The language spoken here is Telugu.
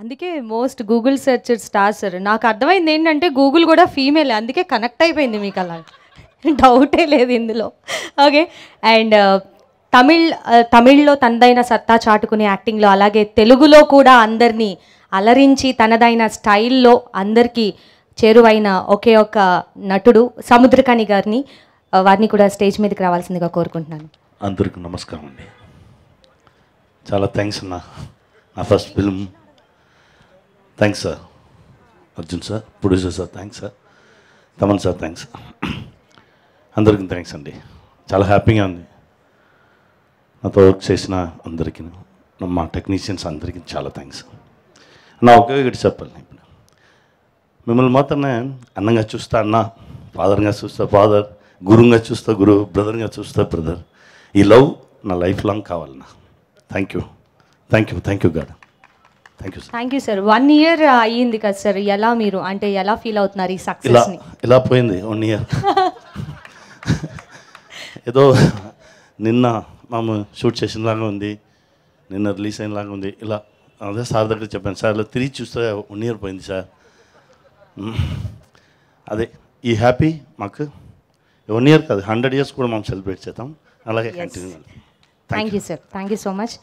అందుకే most Google search star sir నాకు అర్థమైంది ఏంటంటే గూగుల్ కూడా ఫీమేల్ అందుకే కనెక్ట్ అయిపోయింది మీకు అలా డౌటే లేదు ఇందులో okay and uh, Tamil uh, తమిళ్లో తనదైన సత్తా చాటుకునే యాక్టింగ్లో అలాగే తెలుగులో కూడా అందరినీ అలరించి తనదైన స్టైల్లో అందరికీ చేరువైన ఒకే ఒక నటుడు సముద్రకాణి గారిని uh, వారిని కూడా స్టేజ్ మీదకి రావాల్సిందిగా కోరుకుంటున్నాను అందరికి నమస్కారం అండి చాలా థ్యాంక్స్ అన్న నా first film thanks sir Arjun sir producer sir thanks sir Thaman sir thanks అందరికీ థ్యాంక్స్ అండి చాలా హ్యాపీగా ఉంది నాతో వర్క్ చేసిన అందరికీ మా టెక్నీషియన్స్ అందరికీ చాలా థ్యాంక్స్ నా ఒకే ఒకటి చెప్పాలి ఇప్పుడు మిమ్మల్ని మాత్రమే అన్నంగా చూస్తా అన్న ఫాదర్గా చూస్తా ఫాదర్ గురువుగా చూస్తా గురువు బ్రదర్గా చూస్తా బ్రదర్ ఈ లవ్ నా లైఫ్ లాంగ్ కావాలన్నా thank you thank you thank you god thank you thank you sir one year అయ్యింది కదా సార్ ఎలా మీరు అంటే ఎలా ఫీల్ అవుతున్నారు ఈ సక్సెస్ ఇలా పోయింది వన్ ఇయర్ ఏదో నిన్న మేము షూట్ చేసినలాగా ఉంది నిన్న రిలీజ్ అయినలాగా ఉంది ఇలా అదే సార్ దగ్గర చెప్పాను సార్ ఇలా తిరిగి చూస్తే వన్ ఇయర్ పోయింది సార్ అదే ఈ హ్యాపీ మాకు వన్ ఇయర్ కాదు హండ్రెడ్ ఇయర్స్ కూడా మేము సెలబ్రేట్ చేద్దాం అలాగే continue thank you sir thank you so much